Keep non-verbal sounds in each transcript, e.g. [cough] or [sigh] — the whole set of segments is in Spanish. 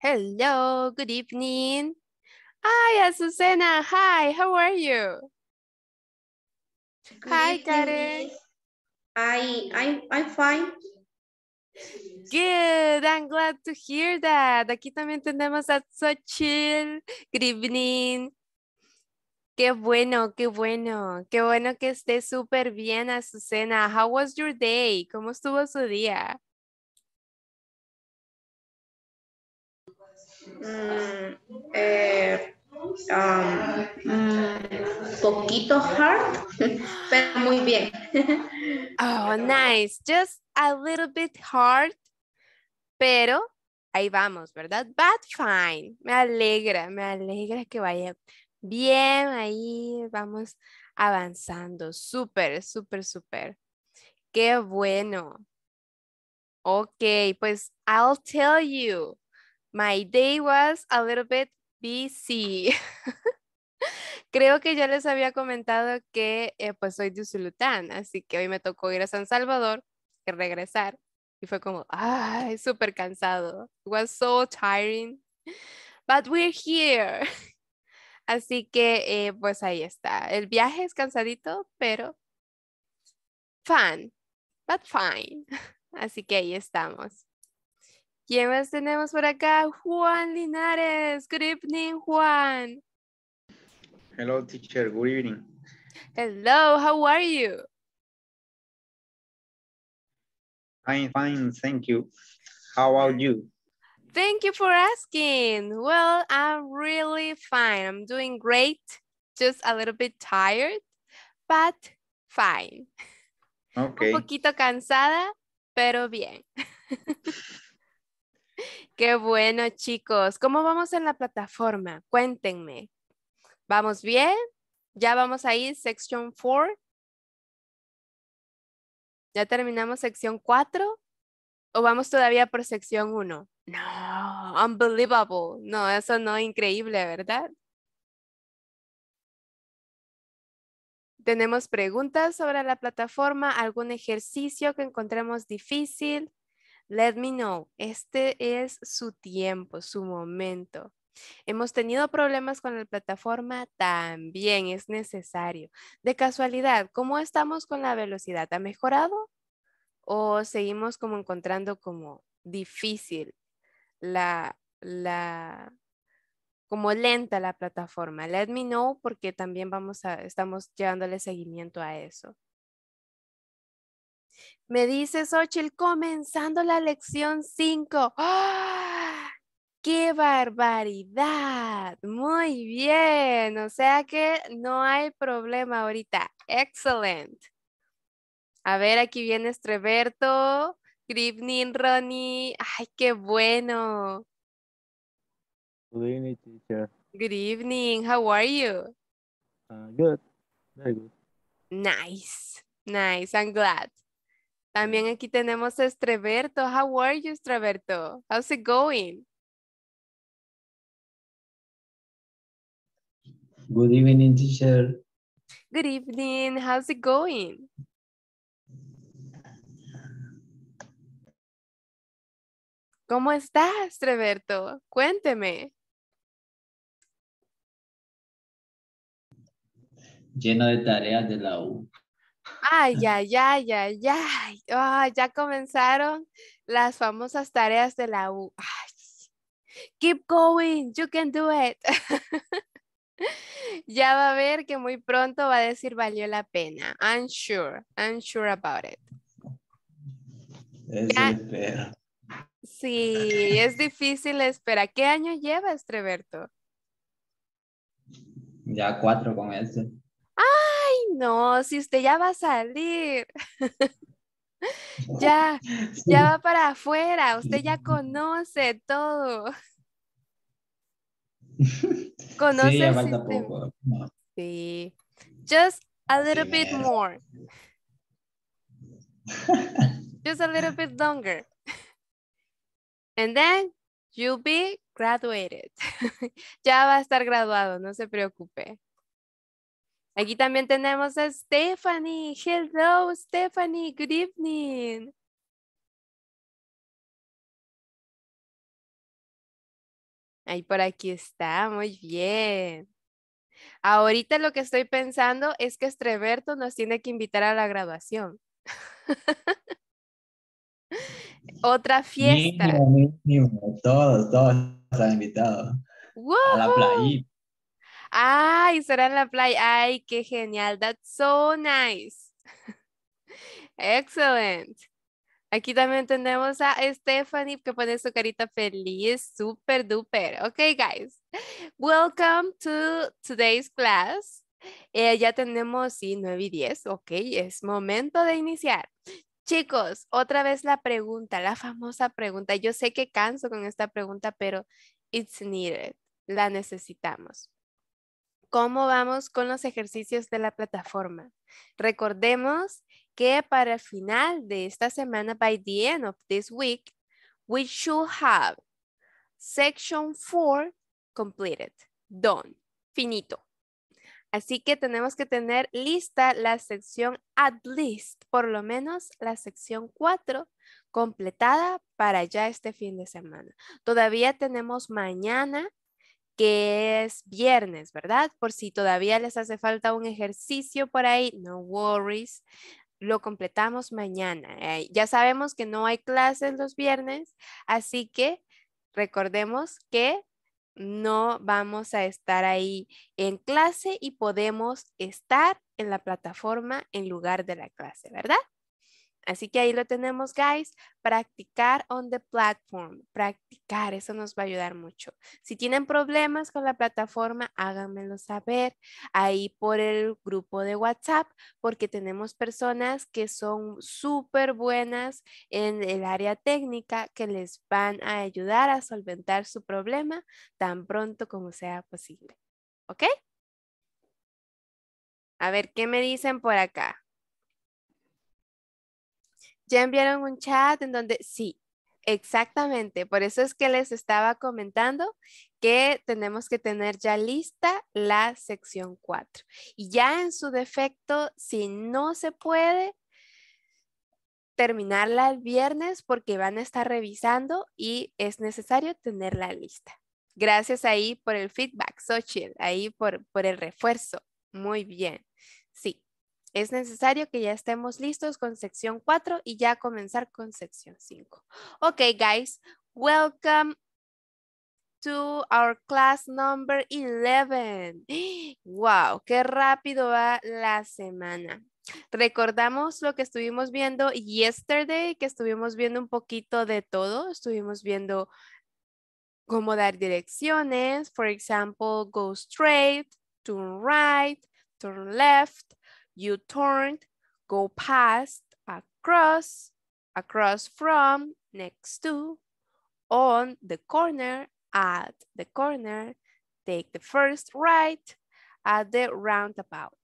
Hello, good evening. Hi, Azucena. Hi, how are you? Hi, Karen. I, I'm, I'm fine. Good, I'm glad to hear that. Aquí también tenemos a So Good evening. Qué bueno, qué bueno. Qué bueno que esté súper bien, Azucena. How was your day? ¿Cómo estuvo su día? Mm, eh, um, mm, poquito hard, [laughs] pero muy bien. [laughs] oh, nice. Just a little bit hard, pero ahí vamos, ¿verdad? But fine. Me alegra, me alegra que vaya bien ahí. Vamos avanzando. Súper, súper, súper. Qué bueno. Ok, pues I'll tell you. My day was a little bit busy. [laughs] Creo que ya les había comentado que eh, pues soy de Usulután, así que hoy me tocó ir a San Salvador y regresar. Y fue como, ay, súper cansado. was so tiring. But we're here. [laughs] Así que eh, pues ahí está. El viaje es cansadito, pero fun, but fine. [laughs] Así que ahí estamos. ¿Quién más tenemos por acá? Juan Linares. Good evening, Juan. Hello, teacher. Good evening. Hello, how are you? I'm fine, thank you. How are you? Thank you for asking. Well, I'm really fine. I'm doing great. Just a little bit tired, but fine. [laughs] Okay. Un poquito cansada, pero bien. [laughs] [laughs] Qué bueno, chicos. ¿Cómo vamos en la plataforma? Cuéntenme. ¿Vamos bien? ¿Ya vamos ahí, sección 4? ¿Ya terminamos sección 4? ¿O vamos todavía por sección 1? No, unbelievable. No, eso no es increíble, ¿verdad? Tenemos preguntas sobre la plataforma, algún ejercicio que encontremos difícil. Let me know. Este es su tiempo, su momento. Hemos tenido problemas con la plataforma, también es necesario. De casualidad, ¿cómo estamos con la velocidad? ¿Ha mejorado? ¿O seguimos como encontrando como difícil la, la, como lenta la plataforma? Let me know porque también vamos a, estamos llevándole seguimiento a eso. Me dice Xochitl, comenzando la lección 5. ¡Ah! ¡Qué barbaridad! Muy bien, o sea que no hay problema ahorita. Excelente. A ver, aquí viene Estreberto, evening, Ronnie. ¡Ay, qué bueno! Good evening, teacher. Good evening, how are you? Ah, good, very good. Nice, nice, I'm glad. También aquí tenemos a Estreberto. How are you, Estreberto? How's it going? Good evening, teacher. Good evening. How's it going? ¿Cómo estás, Estreberto? Cuénteme. Lleno de tareas de la U. Ay, ay, ay, ah, ay, ay. ya comenzaron las famosas tareas de la U. Keep going, you can do it. [laughs] ya va a ver que muy pronto va a decir valió la pena. I'm sure, I'm sure about it. Es Sí, es difícil esperar. ¿Qué año llevas, Treberto? Ya cuatro con él este. ¡Ah! ay, no, si usted ya va a salir, [laughs] ya, [laughs] ya va para afuera, usted ya conoce todo. [laughs] conoce sí, Sí, just a little bit more. just a little bit longer. And then you'll be graduated. ya va a estar graduado, no se preocupe. Aquí también tenemos a Stephanie. Hello, Stephanie. Good evening. Ahí por aquí está, muy bien. Ahorita lo que estoy pensando es que Estreberto nos tiene que invitar a la graduación. [laughs] Otra fiesta. todos, todos están invitados. ¡Wow! A la playita. Ay, será en la playa. Ay, qué genial. That's so nice. [laughs] Excellent. Aquí también tenemos a Stephanie que pone su carita feliz, ¡Súper duper. Ok, guys. Welcome to today's class. Eh, ya tenemos, 9 y 10. Ok, es momento de iniciar. Chicos, otra vez la pregunta, la famosa pregunta. Yo sé que canso con esta pregunta, pero it's needed. La necesitamos cómo vamos con los ejercicios de la plataforma. Recordemos que para el final de esta semana, by the end of this week, we should have section 4 completed, done, finito. Así que tenemos que tener lista la sección at least, por lo menos la sección 4 completada para ya este fin de semana. Todavía tenemos mañana que es viernes, ¿verdad? Por si todavía les hace falta un ejercicio por ahí, no worries, lo completamos mañana. Eh, ya sabemos que no hay clases los viernes, así que recordemos que no vamos a estar ahí en clase y podemos estar en la plataforma en lugar de la clase, ¿verdad? Así que ahí lo tenemos, guys. Practicar on the platform. Practicar, eso nos va a ayudar mucho. Si tienen problemas con la plataforma, háganmelo saber ahí por el grupo de WhatsApp, porque tenemos personas que son súper buenas en el área técnica que les van a ayudar a solventar su problema tan pronto como sea posible. ¿Ok? A ver, ¿qué me dicen por acá? Ya enviaron un chat en donde sí, Exactamente, por eso es que les estaba comentando que tenemos que tener ya lista la sección 4. Y ya en su defecto, si no se puede, terminarla el viernes porque van a estar revisando y es necesario tenerla lista. Gracias ahí por el feedback, Xochitl, ahí por, por el refuerzo. Muy bien es necesario que ya estemos listos con sección 4 y ya comenzar con sección 5. Ok, guys, welcome to our class number 11. Wow, [gasps] qué rápido va la semana. Recordamos lo que estuvimos viendo yesterday, que estuvimos viendo un poquito de todo. Estuvimos viendo cómo dar direcciones, for example, go straight, turn right, turn left, you turned, go past, across, across from, next to, on the corner, at the corner, take the first right, at the roundabout.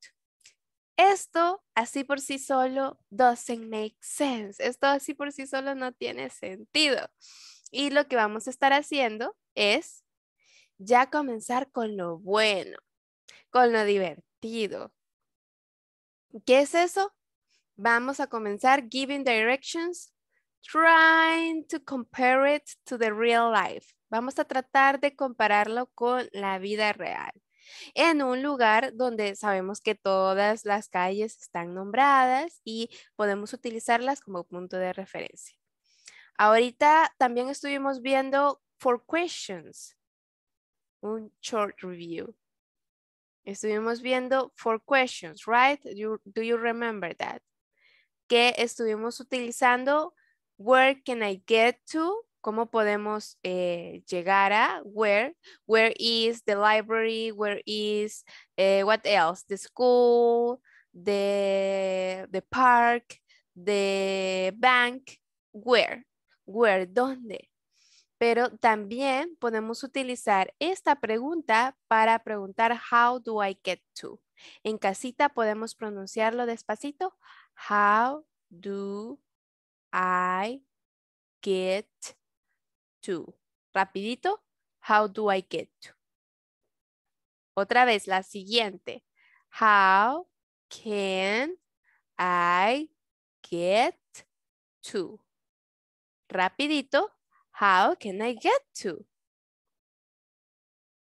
Esto así por sí solo doesn't make sense. Esto así por sí solo no tiene sentido. Y lo que vamos a estar haciendo es ya comenzar con lo bueno, con lo divertido, ¿Qué es eso? Vamos a comenzar giving directions, trying to compare it to the real life. Vamos a tratar de compararlo con la vida real. En un lugar donde sabemos que todas las calles están nombradas y podemos utilizarlas como punto de referencia. Ahorita también estuvimos viendo for questions, un short review. Estuvimos viendo four questions, right? do you remember that? Que estuvimos utilizando where can I get to? ¿Cómo podemos eh, llegar a? Where? Where is the library? Where is, eh, what else? The school, the, the park, the bank. Where? Where? ¿Dónde? pero también podemos utilizar esta pregunta para preguntar how do I get to. En casita podemos pronunciarlo despacito. How do I get to? Rapidito, how do I get to? Otra vez, la siguiente. How can I get to? Rapidito, How can I get to?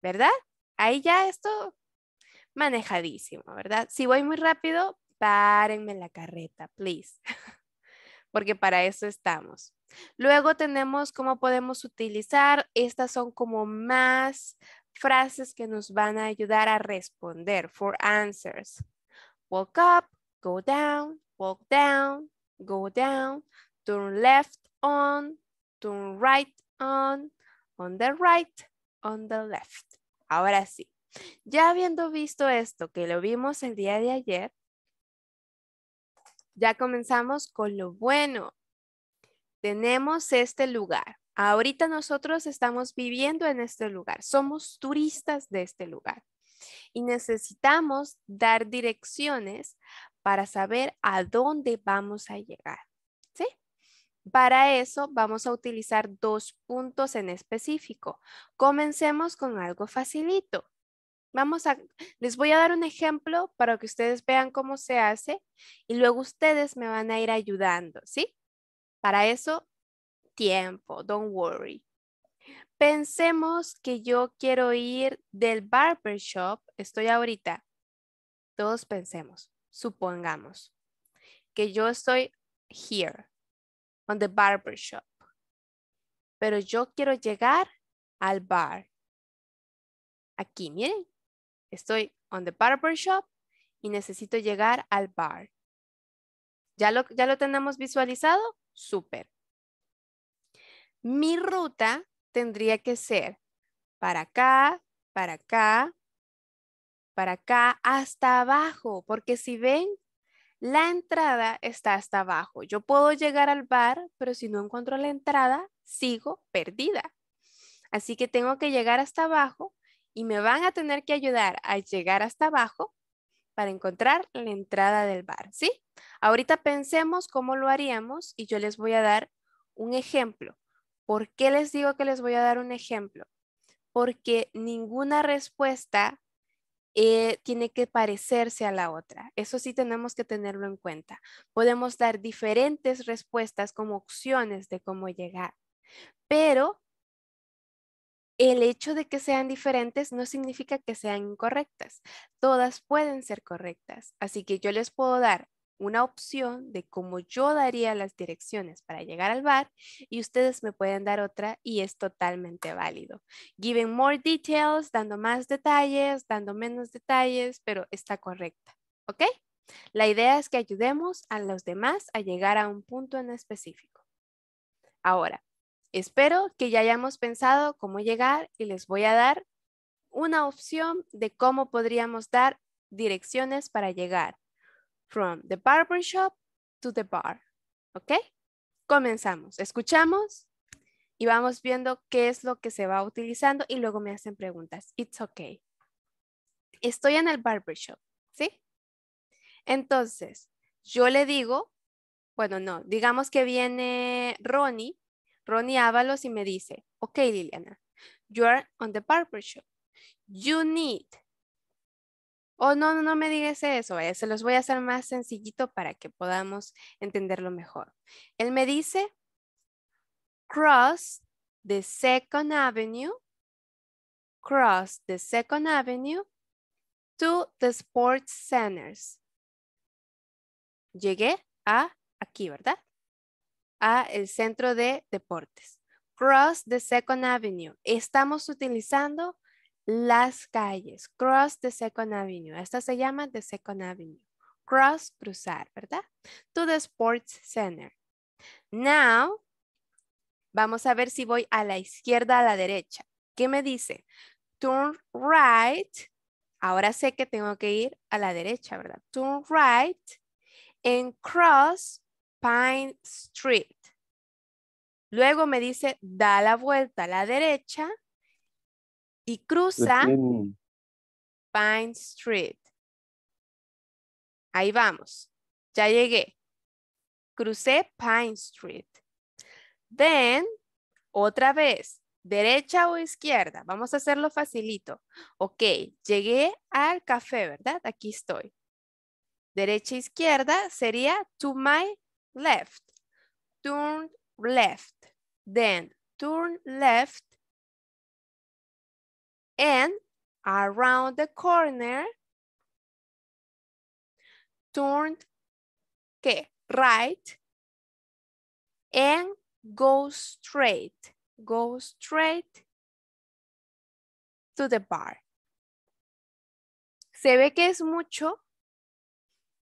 ¿Verdad? Ahí ya esto manejadísimo, ¿verdad? Si voy muy rápido, párenme la carreta, please. [laughs] Porque para eso estamos. Luego tenemos cómo podemos utilizar. Estas son como más frases que nos van a ayudar a responder. For answers. Walk up, go down, walk down, go down, turn left on, turn right on, on the right, on the left. Ahora sí, ya habiendo visto esto que lo vimos el día de ayer, ya comenzamos con lo bueno. Tenemos este lugar. Ahorita nosotros estamos viviendo en este lugar. Somos turistas de este lugar. Y necesitamos dar direcciones para saber a dónde vamos a llegar. Para eso vamos a utilizar dos puntos en específico. Comencemos con algo facilito. Vamos a, les voy a dar un ejemplo para que ustedes vean cómo se hace y luego ustedes me van a ir ayudando, ¿sí? Para eso, tiempo, don't worry. Pensemos que yo quiero ir del barbershop, estoy ahorita. Todos pensemos, supongamos que yo estoy here, on the barbershop. Pero yo quiero llegar al bar. Aquí, miren. Estoy on the barbershop y necesito llegar al bar. ¿Ya lo, ya lo tenemos visualizado? Súper. Mi ruta tendría que ser para acá, para acá, para acá, hasta abajo, porque si ven, la entrada está hasta abajo. Yo puedo llegar al bar, pero si no encuentro la entrada, sigo perdida. Así que tengo que llegar hasta abajo y me van a tener que ayudar a llegar hasta abajo para encontrar la entrada del bar, ¿sí? Ahorita pensemos cómo lo haríamos y yo les voy a dar un ejemplo. ¿Por qué les digo que les voy a dar un ejemplo? Porque ninguna respuesta eh, tiene que parecerse a la otra. Eso sí tenemos que tenerlo en cuenta. Podemos dar diferentes respuestas como opciones de cómo llegar, pero el hecho de que sean diferentes no significa que sean incorrectas. Todas pueden ser correctas. Así que yo les puedo dar una opción de cómo yo daría las direcciones para llegar al bar y ustedes me pueden dar otra y es totalmente válido. Giving more details, dando más detalles, dando menos detalles, pero está correcta, ¿ok? La idea es que ayudemos a los demás a llegar a un punto en específico. Ahora, espero que ya hayamos pensado cómo llegar y les voy a dar una opción de cómo podríamos dar direcciones para llegar From the barber shop to the bar. ¿Ok? Comenzamos. Escuchamos y vamos viendo qué es lo que se va utilizando y luego me hacen preguntas. It's okay. Estoy en el barbershop, ¿sí? Entonces, yo le digo, bueno, no, digamos que viene Ronnie, Ronnie Ábalos y me dice, ok, Liliana, you are on the barbershop. You need oh, no, no, no me digas eso, eh, se los voy a hacer más sencillito para que podamos entenderlo mejor. Él me dice, cross the second avenue, cross the second avenue to the sports centers. Llegué a aquí, ¿verdad? A el centro de deportes. Cross the second avenue. Estamos utilizando las calles, cross the second avenue. Esta se llama the second avenue. Cross, cruzar, ¿verdad? To the sports center. Now, vamos a ver si voy a la izquierda, a la derecha. ¿Qué me dice? Turn right. Ahora sé que tengo que ir a la derecha, ¿verdad? Turn right and cross Pine Street. Luego me dice, da la vuelta a la derecha y cruza Pine Street. Ahí vamos. Ya llegué. Crucé Pine Street. Then, otra vez, derecha o izquierda. Vamos a hacerlo facilito. Ok, llegué al café, ¿verdad? Aquí estoy. Derecha, e izquierda sería to my left. Turn left. Then, turn left and around the corner, turn, ¿qué? right and go straight, go straight to the bar. Se ve que es mucho,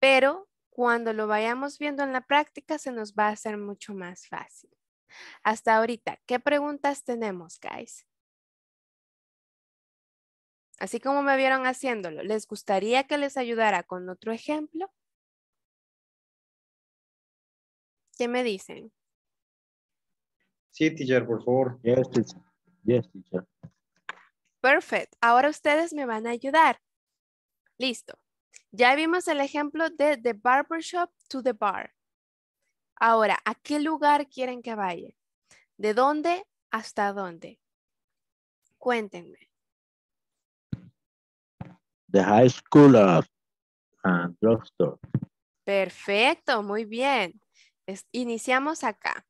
pero cuando lo vayamos viendo en la práctica se nos va a hacer mucho más fácil. Hasta ahorita, ¿qué preguntas tenemos, guys? así como me vieron haciéndolo, ¿les gustaría que les ayudara con otro ejemplo? ¿Qué me dicen? Sí, teacher, por favor. Yes, teacher. Yes, teacher. Perfect. Ahora ustedes me van a ayudar. Listo. Ya vimos el ejemplo de the barbershop to the bar. Ahora, ¿a qué lugar quieren que vaya? ¿De dónde hasta dónde? Cuéntenme. The High School of and Drugstore. Perfecto, muy bien. iniciamos acá.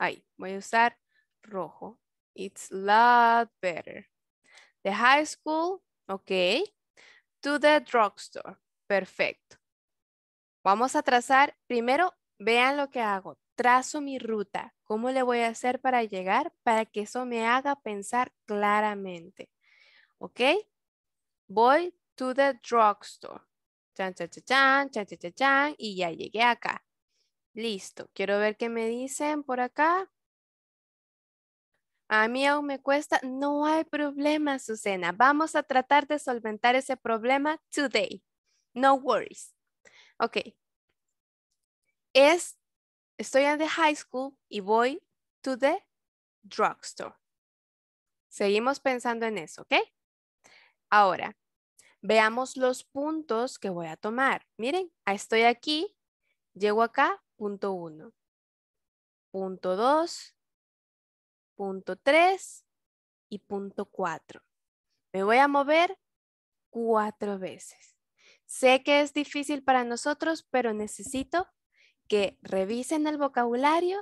Ahí, voy a usar rojo. It's a lot better. The high school, ok. To the drugstore. Perfecto. Vamos a trazar, primero, vean lo que hago. Trazo mi ruta. ¿Cómo le voy a hacer para llegar? Para que eso me haga pensar claramente. ¿Ok? voy to the drugstore. y ya llegué acá. Listo. Quiero ver qué me dicen por acá. A mí aún me cuesta. No hay problema, Susana. Vamos a tratar de solventar ese problema today. No worries. Ok. Es, estoy en the high school y voy to the drugstore. Seguimos pensando en eso, ¿ok? Ahora, Veamos los puntos que voy a tomar. Miren, estoy aquí, llego acá, punto 1, punto 2, punto 3 y punto 4. Me voy a mover cuatro veces. Sé que es difícil para nosotros, pero necesito que revisen el vocabulario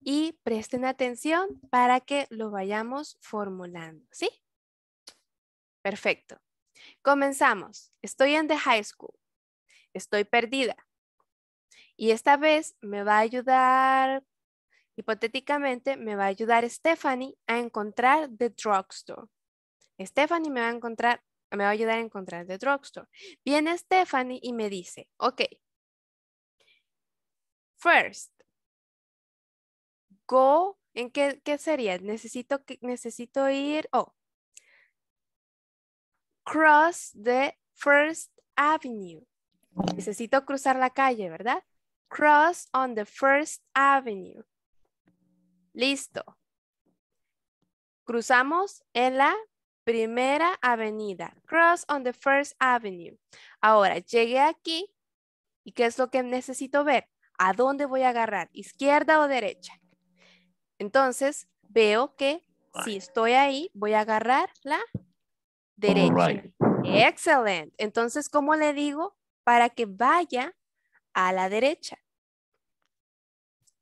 y presten atención para que lo vayamos formulando, ¿sí? Perfecto. Comenzamos. Estoy en the high school. Estoy perdida. Y esta vez me va a ayudar, hipotéticamente, me va a ayudar Stephanie a encontrar the drugstore. Stephanie me va a encontrar, me va a ayudar a encontrar the drugstore. Viene Stephanie y me dice, ok, first, go, ¿en qué, qué sería? Necesito, necesito ir, oh, cross the first avenue. Necesito cruzar la calle, ¿verdad? Cross on the first avenue. Listo. Cruzamos en la primera avenida. Cross on the first avenue. Ahora, llegué aquí. ¿Y qué es lo que necesito ver? ¿A dónde voy a agarrar? ¿Izquierda o derecha? Entonces, veo que si estoy ahí, voy a agarrar la derecha. excelente Entonces, ¿cómo le digo? Para que vaya a la derecha.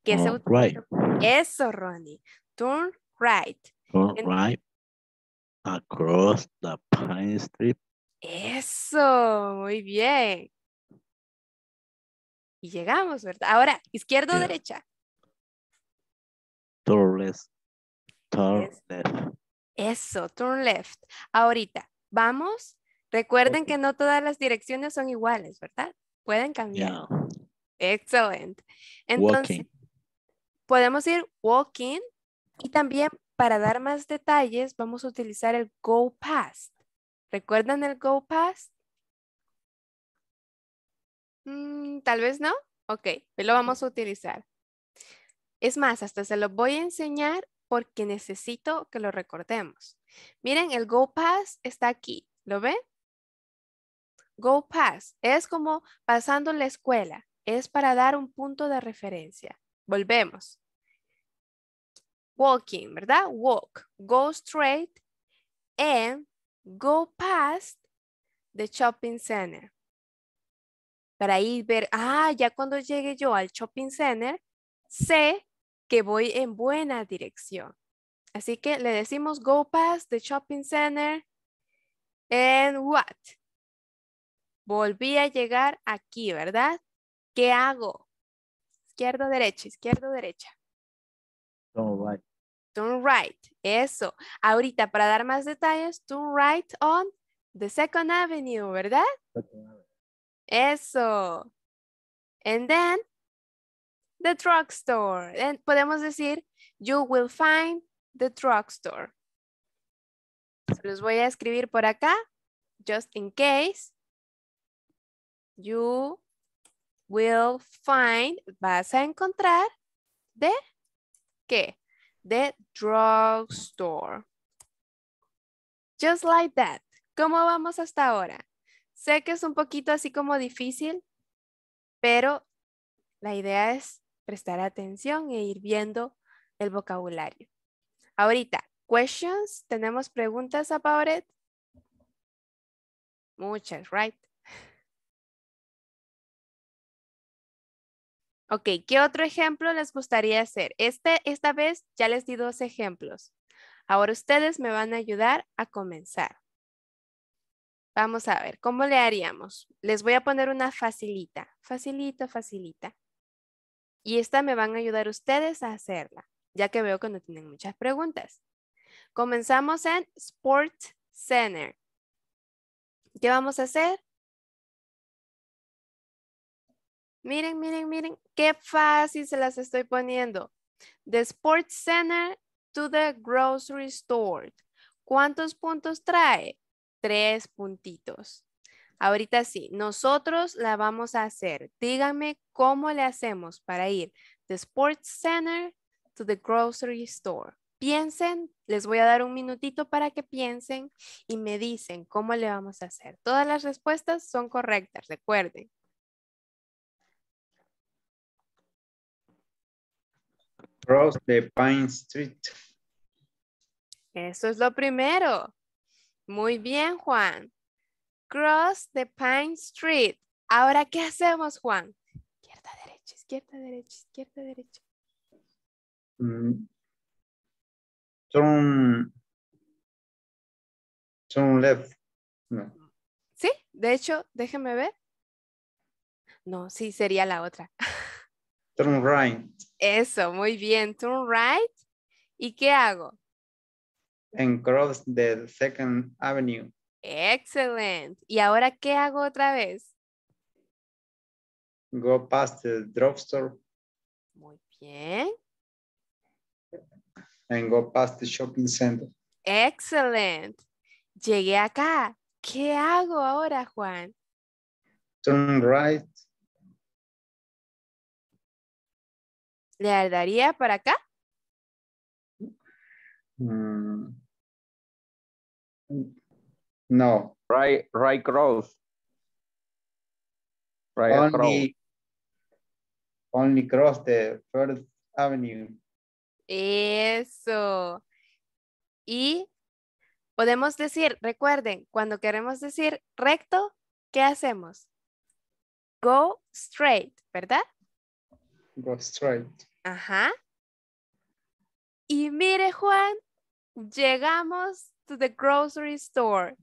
Que right. Eso, Ronnie. Turn right. Turn right. Across the Pine Street. Eso, muy bien. Y llegamos, ¿verdad? Ahora, izquierda o derecha. Turn left. Turn left. Eso, turn left. Ahorita, vamos. Recuerden que no todas las direcciones son iguales, ¿verdad? Pueden cambiar. Excelente. Entonces, podemos ir walking y también para dar más detalles vamos a utilizar el go past. ¿Recuerdan el go past? Mm, tal vez no. Ok, pues lo vamos a utilizar. Es más, hasta se lo voy a enseñar porque necesito que lo recordemos. Miren, el go past está aquí, ¿lo ven? Go past. es como pasando la escuela, es para dar un punto de referencia. Volvemos. Walking, ¿verdad? Walk, go straight and go past the shopping center. Para ir ver, ah, ya cuando llegue yo al shopping center, sé que voy en buena dirección. Así que le decimos go past the shopping center and what? Volví a llegar aquí, ¿verdad? ¿Qué hago? Izquierdo, derecha, izquierdo, derecha. Turn right. Turn right. Eso. Ahorita, para dar más detalles, turn right on the second avenue, ¿verdad? Second avenue. Eso. And then, the drugstore. Podemos decir, you will find the drugstore. los voy a escribir por acá, just in case. You will find, vas a encontrar, ¿de qué? The drugstore. Just like that. ¿Cómo vamos hasta ahora? Sé que es un poquito así como difícil, pero la idea es prestar atención e ir viendo el vocabulario. Ahorita, questions, ¿tenemos preguntas about it? Muchas, right? Ok, ¿qué otro ejemplo les gustaría hacer? Este, esta vez ya les di dos ejemplos. Ahora ustedes me van a ayudar a comenzar. Vamos a ver, ¿cómo le haríamos? Les voy a poner una facilita, facilita, facilita. Y esta me van a ayudar ustedes a hacerla, ya que veo que no tienen muchas preguntas. Comenzamos en Sports Center. ¿Qué vamos a hacer? Miren, miren, miren, qué fácil se las estoy poniendo. The Sports Center to the grocery store. ¿Cuántos puntos trae? Tres puntitos. Ahorita sí, nosotros la vamos a hacer. Díganme cómo le hacemos para ir de Sports Center to the grocery store. Piensen, les voy a dar un minutito para que piensen y me dicen cómo le vamos a hacer. Todas las respuestas son correctas, recuerden. Cross the Pine Street. Eso es lo primero. Muy bien, Juan. Cross the Pine Street. Ahora, ¿qué hacemos, Juan? Izquierda, derecha, izquierda, derecha, izquierda, derecha. Turn, mm. turn left. Sí, de hecho, déjeme ver. No, sí, sería la otra. [laughs] Turn right. Eso, muy bien. Turn right. ¿Y qué hago? En cross the second avenue. ¡Excelente! ¿Y ahora qué hago otra vez? Go past the drugstore. Muy bien. And go past the shopping center. ¡Excelente! Llegué acá. ¿Qué hago ahora, Juan? Turn right. ¿Le daría para acá? Mm. No. Right, right cross. Right only, cross. Only cross the First Avenue. Eso. Y podemos decir, recuerden, cuando queremos decir recto, ¿qué hacemos? Go straight, ¿verdad? Go straight. Ajá. Y mire, Juan, llegamos to the grocery store.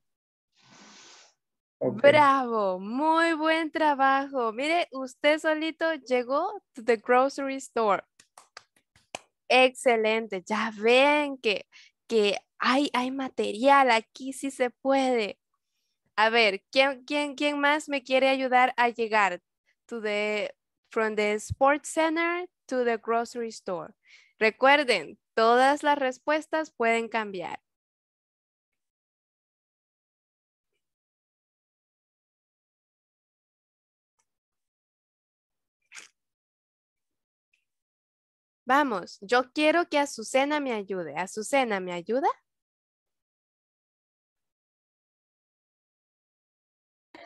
Bravo, muy buen trabajo. Mire, usted solito llegó to the grocery store. Excelente, ya ven que, que hay, hay material, aquí sí se puede. A ver, ¿quién, quién, quién más me quiere ayudar a llegar? To the, from the sports center to the grocery store. Recuerden, todas las respuestas pueden cambiar. Vamos, yo quiero que Azucena me ayude. Azucena, ¿me ayuda?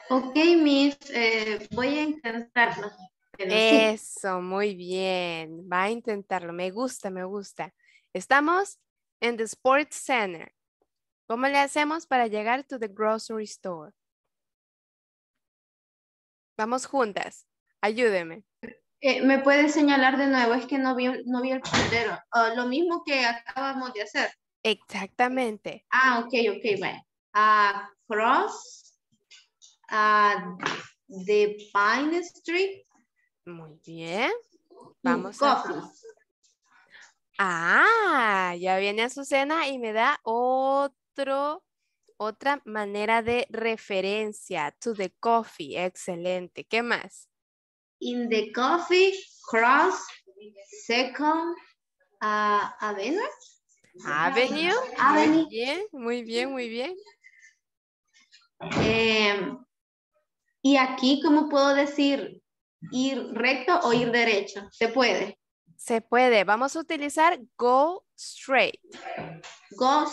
Ok, Miss, eh, voy a intentarlo. Eso, muy bien. Va a intentarlo. Me gusta, me gusta. Estamos en the Sports Center. ¿Cómo le hacemos para llegar to the grocery store? Vamos juntas. Ayúdeme. Eh, ¿Me puede señalar de nuevo? Es que no vi, no vi el puntero. Ah, lo mismo que acabamos de hacer. Exactamente. Ah, ok, ok, bueno. cross ah, the Pine Street. Muy bien. Vamos Coffee. a... Ah, ya viene Azucena y me da otro, otra manera de referencia. To the coffee. Excelente. ¿Qué más? in the coffee cross second uh, avenue. Avenue. Muy bien, muy bien, muy bien. Em, y aquí, ¿cómo puedo decir? ¿Ir recto o ir derecho? ¿Se puede? Se puede. Vamos a utilizar go straight. Go,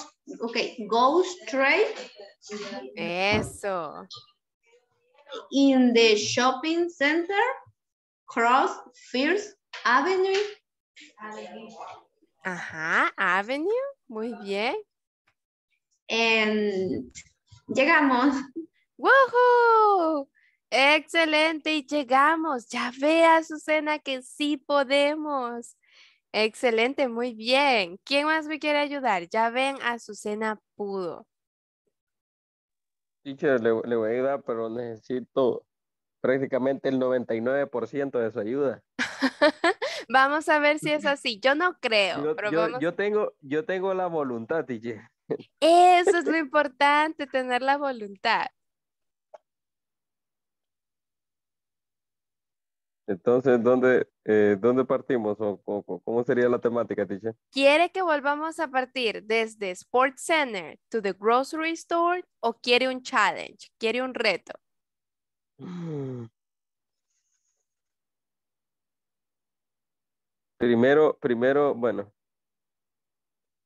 go straight. Eso. In the shopping center cross First Avenue. Ajá, Avenue, muy bien. llegamos. ¡Woohoo! Excelente, y llegamos. Ya vea, Azucena, que sí podemos. Excelente, muy bien. ¿Quién más me quiere ayudar? Ya ven, Azucena pudo. Teacher, le, le voy a ayudar, pero necesito prácticamente el 99% de su ayuda. [laughs] vamos a ver si es así. Yo no creo. Yo, tengo, yo tengo la voluntad, TJ. [laughs] Eso es lo importante, tener la voluntad. Entonces, ¿dónde, eh, ¿dónde partimos o, cómo sería la temática, Tiche? ¿Quiere que volvamos a partir desde Sports Center to the grocery store o quiere un challenge, quiere un reto? Primero, primero, bueno.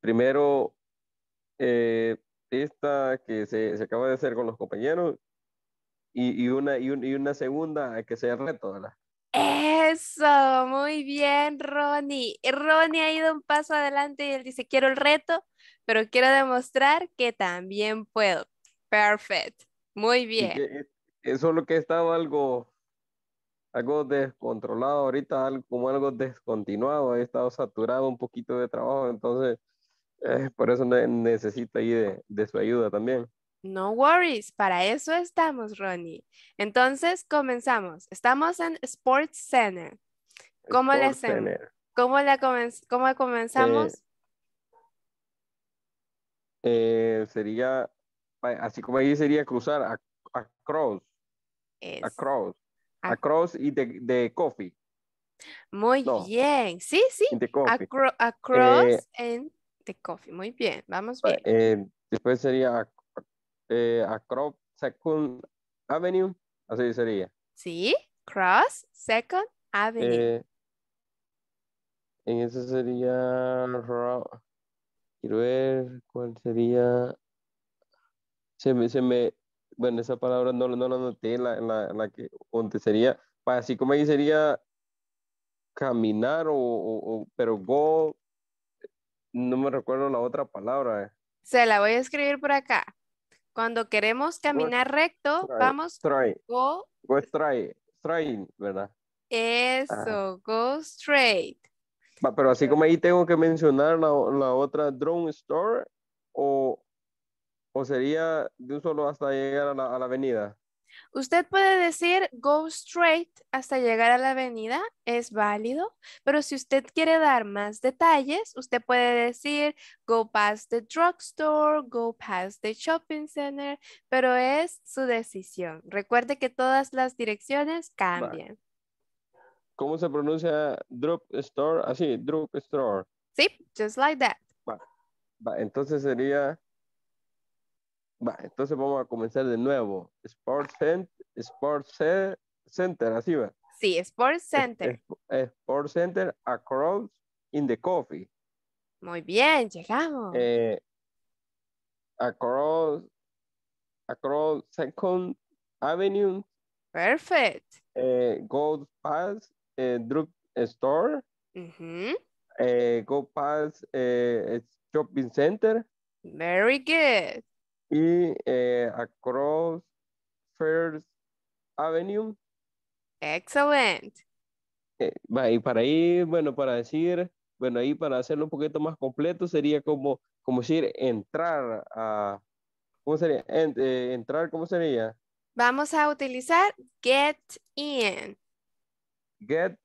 Primero, eh, esta que se, acaba de hacer con los compañeros y, una, y, una segunda que sea reto, Eso, muy bien, Ronnie. Ronnie ha ido un paso adelante y él dice, quiero el reto, pero quiero demostrar que también puedo. Perfecto, Muy bien es solo que he estado algo, algo descontrolado ahorita, como algo descontinuado, he estado saturado un poquito de trabajo, entonces eh, por eso necesito ahí de, su ayuda también. No worries, para eso estamos, Ronnie. Entonces, comenzamos. Estamos en Sports Center. ¿Cómo, la, ¿Cómo, la comenzamos? Eh, eh, sería, así como ahí sería cruzar, a across. Across. Across y de, de coffee. Muy bien. Sí, sí. across and eh, the coffee. Muy bien. Vamos eh, bien. Eh, después sería eh, across Second Avenue. Así sería. Sí. Cross Second Avenue. en ese sería. Quiero ver cuál sería. Se me, se me, bueno, esa palabra no, no la noté, la, que donde sería, así como ahí sería caminar o, pero go, no me recuerdo la otra palabra. Eh. Se la voy a escribir por acá. Cuando queremos caminar recto, vamos go. Go straight, straight, ¿verdad? Eso, go straight. pero así como ahí tengo que mencionar la, la otra drone store o, o sería de un solo hasta llegar a la, avenida? Usted puede decir go straight hasta llegar a la avenida, es válido, pero si usted quiere dar más detalles, usted puede decir go past the drugstore, go past the shopping center, pero es su decisión. Recuerde que todas las direcciones cambian. ¿Cómo se pronuncia drugstore? Así, ah, drugstore. Sí, just like that. Entonces sería entonces vamos a comenzar de nuevo. Sports Center, Sports Center, así va. Sí, Sports Center. Sports Center across in the coffee. Muy bien, llegamos. Eh, across, across Second Avenue. Perfect. Eh, go past eh, drug store. go past shopping center. Very good y eh, across First Avenue. Excellent. Eh, y para ir, bueno, para decir, bueno, ahí para hacerlo un poquito más completo sería como, como decir entrar a, ¿cómo sería? Eh, entrar, ¿cómo sería? Vamos a utilizar get in. Get,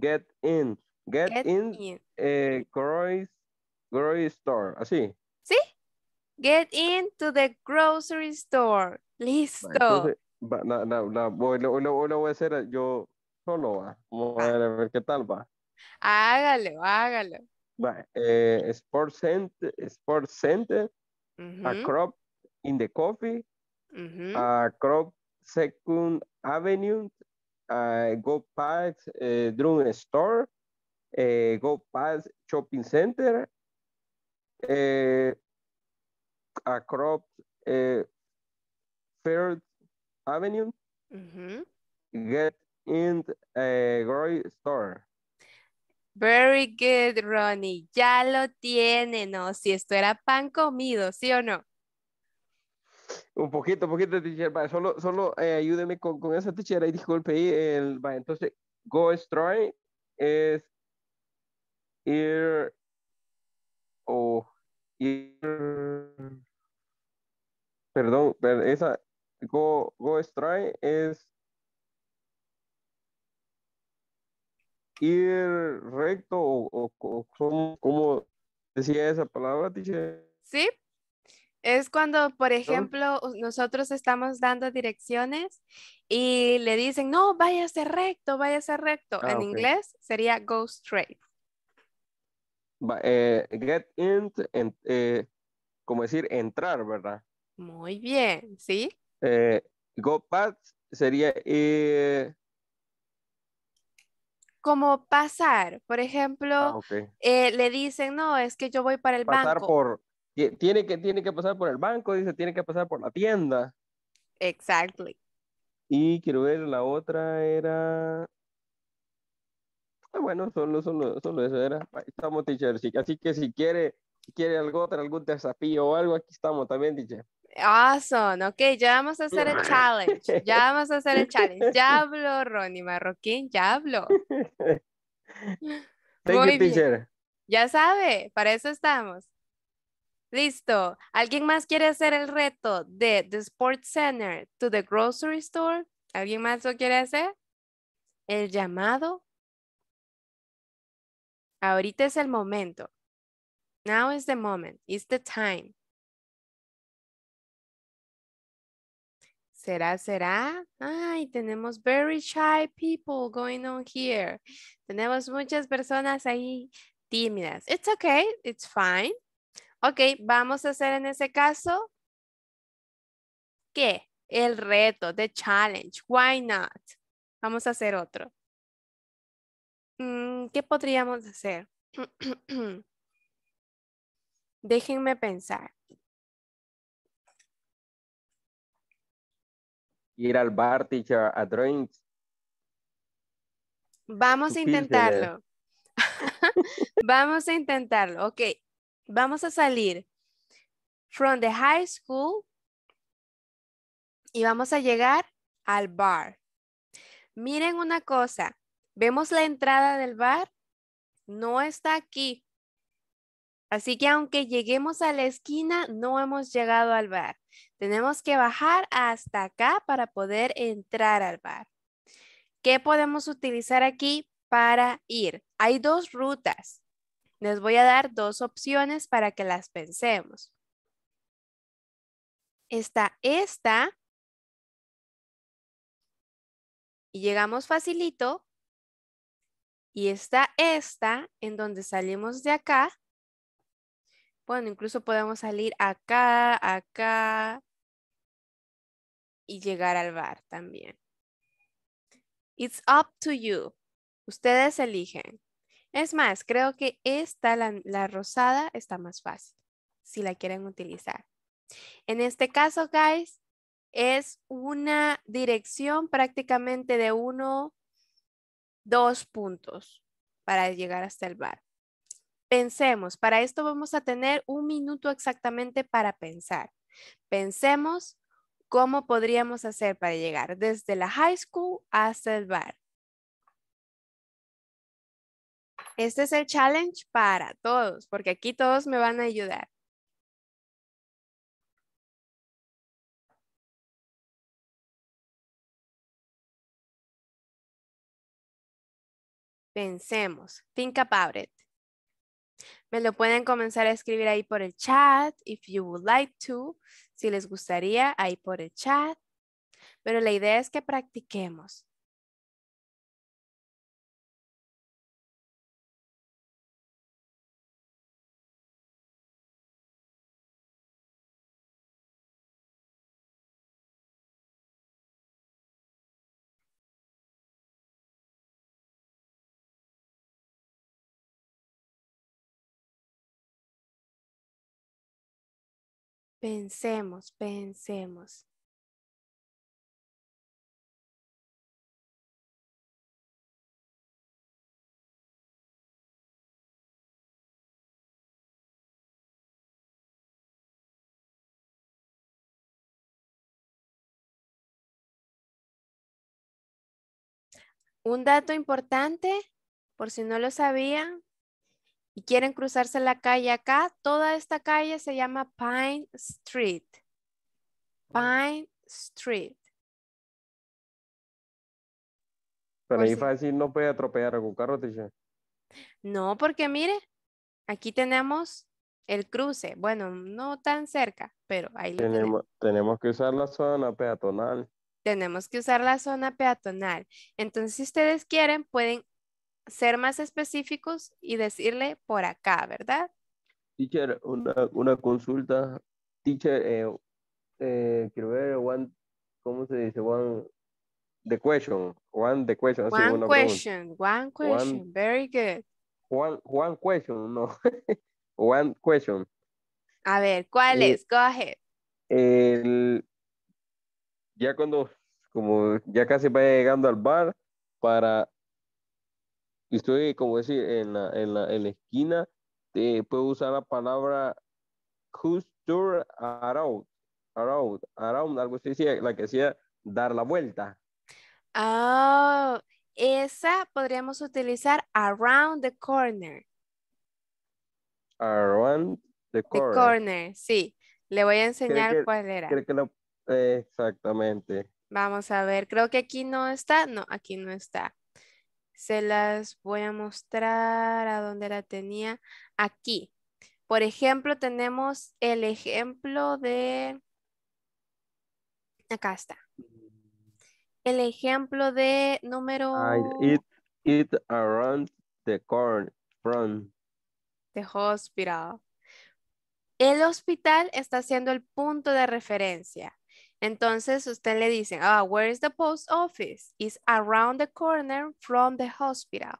get in. Get, in, in. Eh, store, así. ¿Sí? Get into the grocery store. Listo. Entonces, no, no, no, lo, voy a hacer yo solo. Ah. a, ver, qué tal va. Hágalo, hágalo. Eh, sports Center, Sports Center, a crop in the coffee, a crop second avenue, a go past eh, drum store, eh, go past shopping center, eh, across eh, Third Avenue. Get in a eh, grocery store. Very good, Ronnie. Ya lo tiene, ¿no? Si esto era pan comido, ¿sí o no? Un poquito, poquito, solo solo eh, ayúdeme con, con, esa tichera, disculpe. el, va. entonces, go store es ir o perdón, esa Go, go es ir recto o, como decía esa palabra, si Sí, es cuando, por ejemplo, nosotros estamos dando direcciones y le dicen, no, ser recto, ser recto. Ah, en inglés sería go straight. Eh, get in, eh, como decir, entrar, ¿verdad? Muy bien, ¿sí? Eh, go past sería... Como pasar, por ejemplo, ah, le dicen, no, es que yo voy para el banco. Por, tiene, que, tiene que pasar por el banco, dice, tiene que pasar por la tienda. Exactly. Y quiero ver, la otra era Ah, bueno, solo, eso era. estamos, teacher. Así que si quiere, quiere algo, algún desafío o algo, aquí estamos también, teacher. Awesome, ok, ya vamos a hacer el challenge, ya vamos a hacer el challenge, ya [laughs] habló Ronnie Marroquín, ya hablo. [laughs] Muy Ya sabe, para eso estamos. Listo, ¿alguien más quiere hacer el reto de The Sports Center to the Grocery Store? ¿Alguien más lo quiere hacer? El llamado Ahorita es el momento. Now is the moment. It's the time. ¿Será, será? Ay, tenemos very shy people going on here. Tenemos muchas personas ahí tímidas. It's okay, it's fine. Ok, vamos a hacer en ese caso, ¿qué? El reto, the challenge. Why not? Vamos a hacer otro. Mm, ¿Qué podríamos hacer? [clears throat] Déjenme pensar. Ir al bar, teacher, a drinks. Vamos a intentarlo. [laughs] Vamos a intentarlo. Ok. Vamos a salir from the high school y vamos a llegar al bar. Miren una cosa. Vemos la entrada del bar, no está aquí. Así que aunque lleguemos a la esquina, no hemos llegado al bar. Tenemos que bajar hasta acá para poder entrar al bar. ¿Qué podemos utilizar aquí para ir? Hay dos rutas. Les voy a dar dos opciones para que las pensemos. Está esta. Y llegamos facilito. Y está esta, en donde salimos de acá. Bueno, incluso podemos salir acá, acá. Y llegar al bar también. It's up to you. Ustedes eligen. Es más, creo que esta, la, la rosada, está más fácil. Si la quieren utilizar. En este caso, guys, es una dirección prácticamente de uno dos puntos para llegar hasta el bar. Pensemos, para esto vamos a tener un minuto exactamente para pensar. Pensemos cómo podríamos hacer para llegar desde la high school hasta el bar. Este es el challenge para todos, porque aquí todos me van a ayudar. Pensemos. Think about it. Me lo pueden comenzar a escribir ahí por el chat, if you would like to, si les gustaría, ahí por el chat. Pero la idea es que practiquemos. Pensemos, pensemos. Un dato importante, por si no lo sabían, y quieren cruzarse la calle acá, toda esta calle se llama Pine Street. Pine Street. Pero ahí fácil no puede atropellar un carro, Tisha. No, porque mire, aquí tenemos el cruce. Bueno, no tan cerca, pero ahí tenemos. Tenemos que usar la zona peatonal. Tenemos que usar la zona peatonal. Entonces, si ustedes quieren, pueden ser más específicos y decirle por acá, ¿verdad? Teacher, una, una consulta. Teacher, eh, eh, quiero ver, one, ¿cómo se dice? One, the question. One, the question. one, question one question. Very good. One, question, no. one [laughs] question. A ver, ¿cuál eh, es? Go ahead. El, ya cuando, como ya casi va llegando al bar, para estoy, como decir, en la, esquina, Te eh, puedo usar la palabra custur around, around, around, algo así, la que decía dar la vuelta. Ah, esa podríamos utilizar around the corner. Around the corner. The sí. Le voy a enseñar cuál era. Que lo, exactamente. Vamos a ver, creo que aquí no está. No, aquí no está se las voy a mostrar a dónde la tenía aquí. Por ejemplo, tenemos el ejemplo de... Acá está. El ejemplo de número... around the corner from... The hospital. El hospital está siendo el punto de referencia. Entonces usted le dice, ah, where is the post office? It's around the corner from the hospital.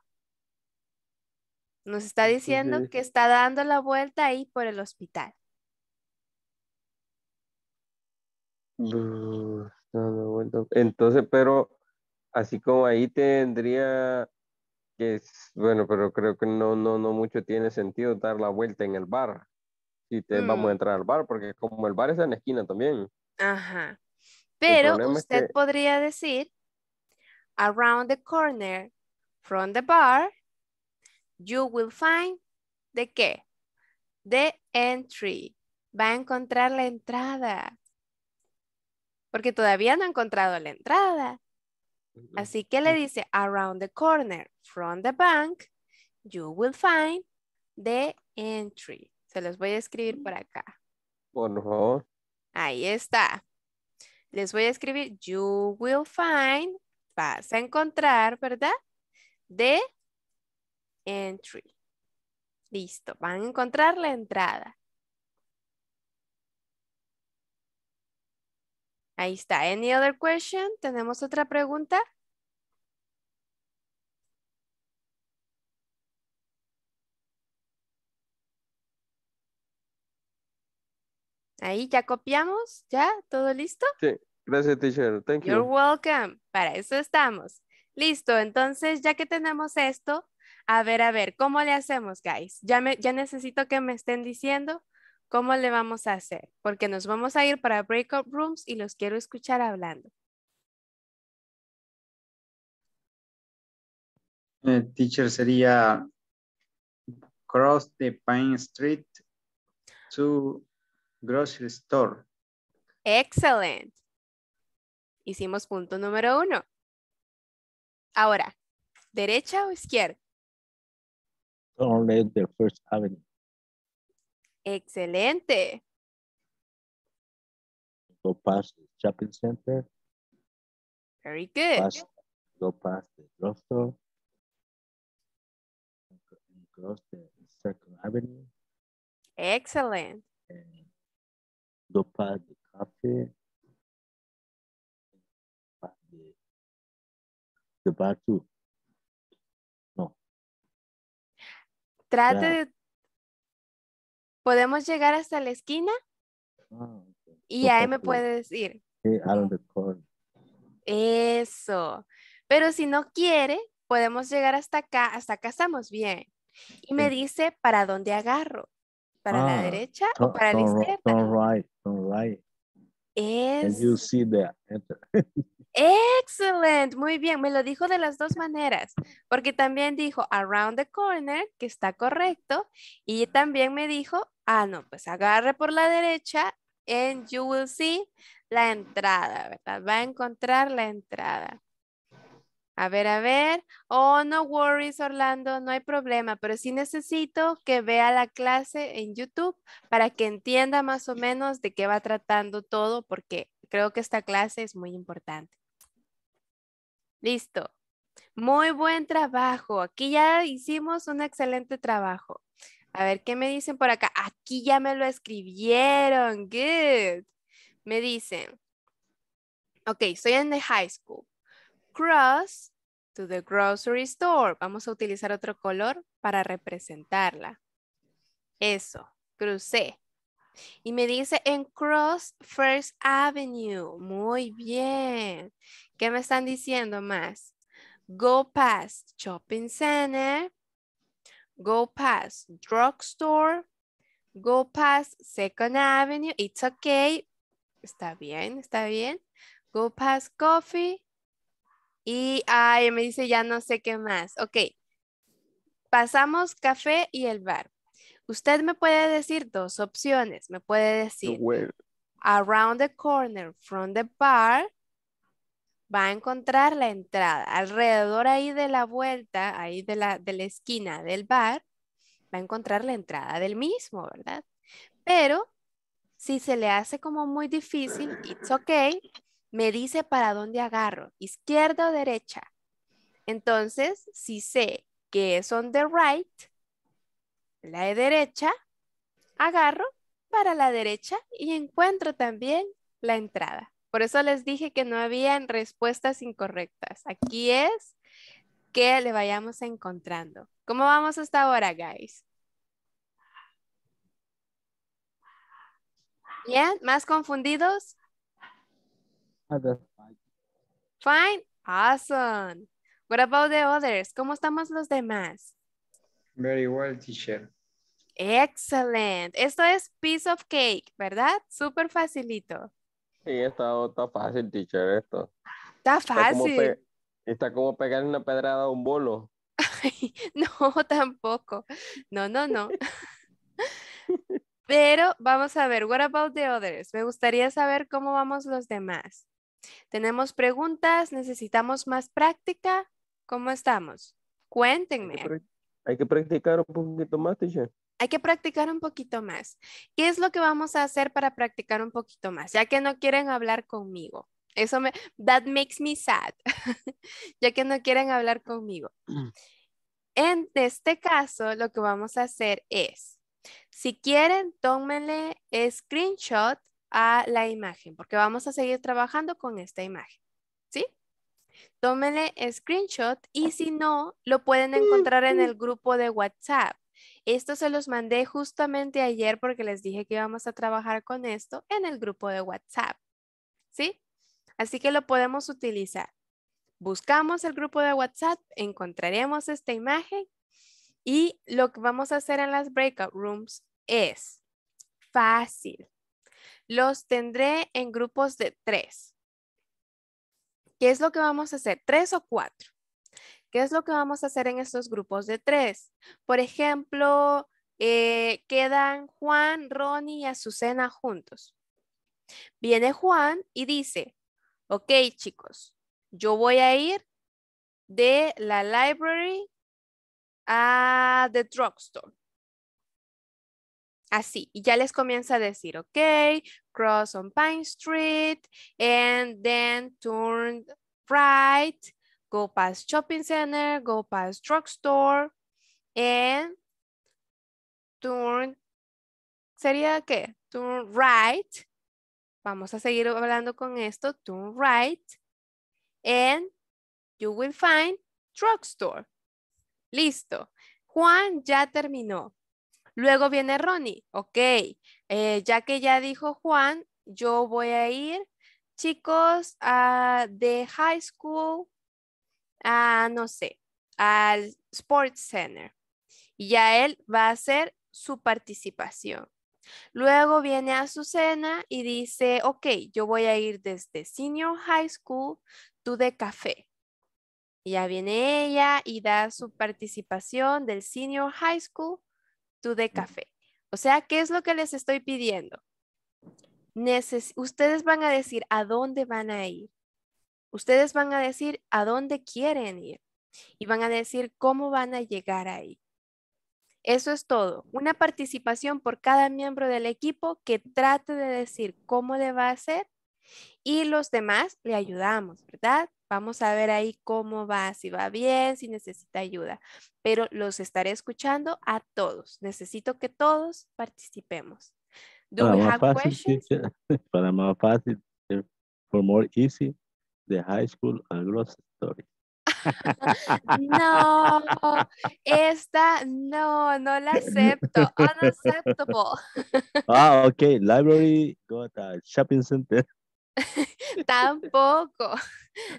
Nos está diciendo que está dando la vuelta ahí por el hospital. entonces, pero así como ahí tendría que bueno, pero creo que no, no, no mucho tiene sentido dar la vuelta en el bar. Si te, vamos a mm. entrar al bar, porque como el bar es en la esquina también. Ajá. Pero usted podría decir, around the corner from the bar, you will find the qué? The entry. Va a encontrar la entrada. Porque todavía no ha encontrado la entrada. Así que le dice, around the corner from the bank, you will find the entry. Se los voy a escribir por acá. Por favor. Ahí está. Les voy a escribir, you will find, vas a encontrar, ¿verdad? The entry. Listo, van a encontrar la entrada. Ahí está. Any other question? ¿Tenemos otra pregunta? Ahí ya copiamos, ya, todo listo. Sí, gracias, teacher. Thank you. You're welcome. Para eso estamos. Listo, entonces ya que tenemos esto, a ver, a ver, ¿cómo le hacemos, guys? Ya, ya necesito que me estén diciendo cómo le vamos a hacer, porque nos vamos a ir para breakout rooms y los quiero escuchar hablando. Eh, teacher sería cross the Pine Street to grocery store. Excellent. Hicimos punto número uno. Ahora, ¿derecha o izquierda? Only the First Avenue. Excelente. Go past the shopping center. Very good. go past the store. Cross the Second Avenue. Excellent café, de No. Trate de... ¿Podemos llegar hasta la esquina? Ah, y ahí me puede decir. Eso. Pero si no quiere, podemos llegar hasta acá. Hasta acá estamos bien. Y me dice para dónde agarro. ¿Para la ah, derecha o para la izquierda? right, right. And you see the [laughs] Excellent, muy bien, me lo dijo de las dos maneras, porque también dijo around the corner, que está correcto, y también me dijo, ah, no, pues agarre por la derecha and you will see la entrada, ¿verdad? Va a encontrar la entrada. A ver, a ver. Oh, no worries, Orlando, no hay problema, pero sí necesito que vea la clase en YouTube para que entienda más o menos de qué va tratando todo, porque creo que esta clase es muy importante. Listo. Muy buen trabajo. Aquí ya hicimos un excelente trabajo. A ver, ¿qué me dicen por acá? Aquí ya me lo escribieron. Good. Me dicen, ok, soy en the high school cross to the grocery store. Vamos a utilizar otro color para representarla. Eso, crucé. Y me dice en Cross First Avenue. Muy bien. ¿Qué me están diciendo más? Go past Shopping Center. Go past Drugstore. Go past Second Avenue. It's okay. Está bien, está bien. Go past Coffee. Y ay, me dice ya no sé qué más. Ok. Pasamos café y el bar. Usted me puede decir dos opciones. Me puede decir around the corner from the bar. Va a encontrar la entrada. Alrededor ahí de la vuelta, ahí de la, de la esquina del bar, va a encontrar la entrada del mismo, ¿verdad? Pero si se le hace como muy difícil, it's okay, me dice para dónde agarro, izquierda o derecha. Entonces, si sé que es on the right, la de derecha, agarro para la derecha y encuentro también la entrada. Por eso les dije que no habían respuestas incorrectas. Aquí es que le vayamos encontrando. ¿Cómo vamos hasta ahora, guys? ¿Bien? ¿Más confundidos? Fine. Awesome. What about the others? ¿Cómo estamos los demás? Very well, teacher. Excellent. Esto es piece of cake, ¿verdad? Súper facilito. Sí, está, fácil, teacher, esto. Está fácil. Está como, pegar una pedrada a un bolo. [laughs] no, tampoco. No, no, no. Pero vamos a ver, what about the others? Me gustaría saber cómo vamos los demás. ¿Tenemos preguntas? ¿Necesitamos más práctica? ¿Cómo estamos? Cuéntenme. Hay que, practicar un poquito más, Tisha. Hay que practicar un poquito más. ¿Qué es lo que vamos a hacer para practicar un poquito más? Ya que no quieren hablar conmigo. Eso me, that makes me sad. [laughs] ya que no quieren hablar conmigo. [clears throat] En este caso, lo que vamos a hacer es, si quieren, tómenle screenshot a la imagen, porque vamos a seguir trabajando con esta imagen, ¿sí? Tómenle screenshot y si no, lo pueden mm, encontrar en mm. el grupo de WhatsApp. Esto se los mandé justamente ayer porque les dije que íbamos a trabajar con esto en el grupo de WhatsApp, ¿sí? Así que lo podemos utilizar. Buscamos el grupo de WhatsApp, encontraremos esta imagen y lo que vamos a hacer en las breakout rooms es fácil. Los tendré en grupos de tres. ¿Qué es lo que vamos a hacer? ¿Tres o cuatro? ¿Qué es lo que vamos a hacer en estos grupos de tres? Por ejemplo, eh, quedan Juan, Ronnie y Azucena juntos. Viene Juan y dice, ok chicos, yo voy a ir de la library a the drugstore así. Y ya les comienza a decir, ok, cross on Pine Street, and then turn right, go past shopping center, go past drugstore, and turn, ¿sería qué? Turn right. Vamos a seguir hablando con esto. Turn right. And you will find drugstore. Listo. Juan ya terminó. Luego viene Ronnie, ok, eh, ya que ya dijo Juan, yo voy a ir, chicos, a de high school, a no sé, al sports center. Y ya él va a hacer su participación. Luego viene Azucena y dice, ok, yo voy a ir desde senior high school to de café. Y ya viene ella y da su participación del senior high school de café. O sea, ¿qué es lo que les estoy pidiendo? ustedes van a decir a dónde van a ir. Ustedes van a decir a dónde quieren ir y van a decir cómo van a llegar ahí. Eso es todo. Una participación por cada miembro del equipo que trate de decir cómo le va a hacer y los demás le ayudamos, ¿verdad? Vamos a ver ahí cómo va, si va bien, si necesita ayuda. Pero los estaré escuchando a todos. Necesito que todos participemos. Do para we have fácil, questions? [laughs] para más fácil, eh, for more easy, the high school and growth [laughs] No, esta no, no la acepto. [laughs] Unacceptable. Ah, ok. Library got a shopping center. [laughs] Tampoco.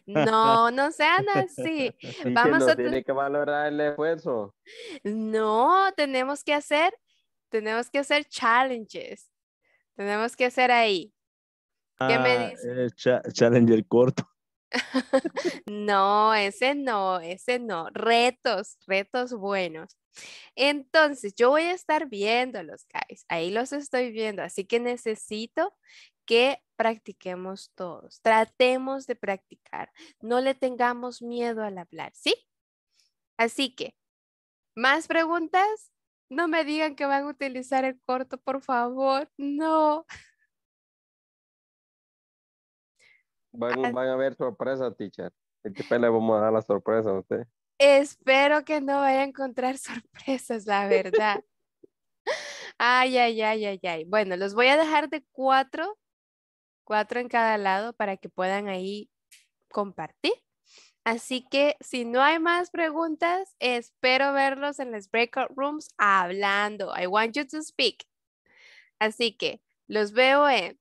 No, no sean así. Vamos a tener que valorar el esfuerzo. No, tenemos que hacer, tenemos que hacer challenges. Tenemos que hacer ahí. ¿Qué me ah, dices? Eh, challenger corto. [laughs] no, ese no, ese no. Retos, retos buenos. Entonces, yo voy a estar viendo los guys. Ahí los estoy viendo. Así que necesito que practiquemos todos. Tratemos de practicar. No le tengamos miedo al hablar, ¿sí? Así que, ¿más preguntas? No me digan que van a utilizar el corto, por favor. No. Van, ah. van a ver sorpresa, teacher. ¿En qué le vamos a dar la sorpresa a usted? Espero que no vaya a encontrar [laughs] sorpresas, la verdad. [laughs] ay, ay, ay, ay, ay. Bueno, los voy a dejar de cuatro cuatro en cada lado para que puedan ahí compartir. Así que si no hay más preguntas, espero verlos en las breakout rooms hablando. I want you to speak. Así que los veo en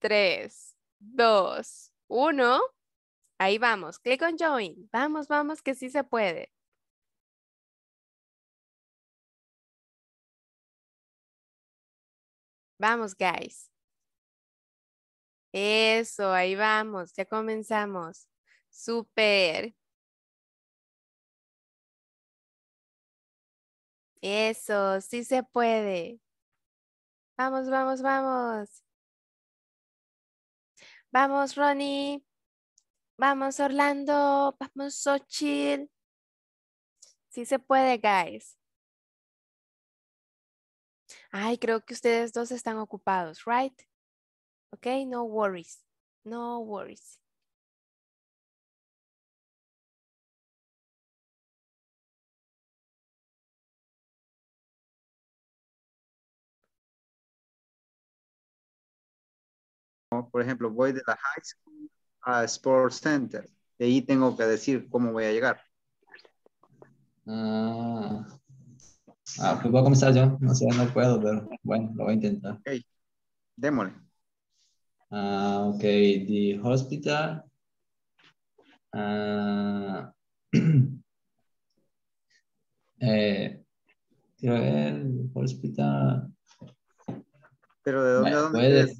3, 2, 1. Ahí vamos. Click on join. Vamos, vamos, que sí se puede. Vamos, guys. Eso, ahí vamos, ya comenzamos. Súper. Eso, sí se puede. Vamos, vamos, vamos. Vamos, Ronnie. Vamos, Orlando. Vamos, Sochil! Sí se puede, guys. Ay, creo que ustedes dos están ocupados, right? ¿Ok? No worries. No worries. Por ejemplo, voy de la high school a Sports Center. De ahí tengo que decir cómo voy a llegar. Ah, ah, pues voy a comenzar yo. No sé, no puedo, pero bueno, lo voy a intentar. Ok, démosle. Ah, okay, the hospital. Ah. [clears throat] eh, quiero hospital. Pero de dónde, a dónde, de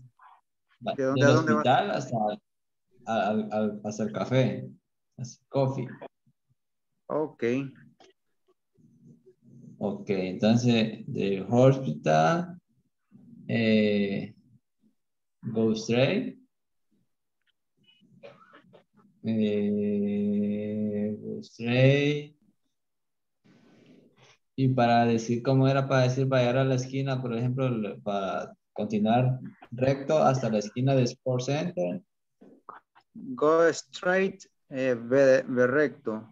dónde, dónde hospital hasta, el café, hasta coffee. Okay. Okay, entonces, de hospital. Eh, Go straight. Eh, go straight. Y para decir cómo era para decir para a la esquina, por ejemplo, para continuar recto hasta la esquina del Sport Center. Go straight, eh, ve, recto.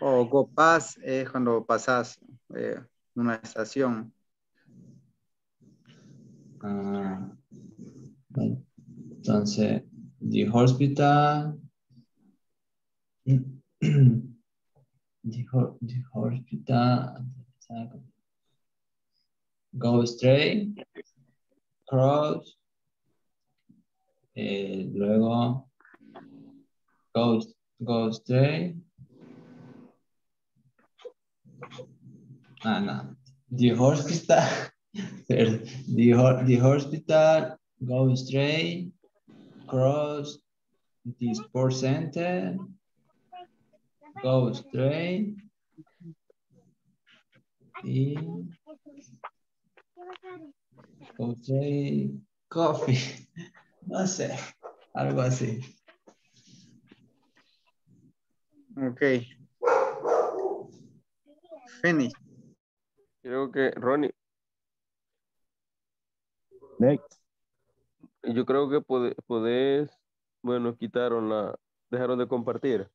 O go pass es cuando pasas eh, una estación. Ah, entonces, the hospital. The, hospital. Go straight. Cross. Eh, luego. Go, go straight. Ah, no. The hospital. the, the hospital go straight cross the sports center go straight in go straight coffee [laughs] no sé algo así okay finish creo que Ronnie Yo creo que podés, bueno, quitaron la, dejaron de compartir.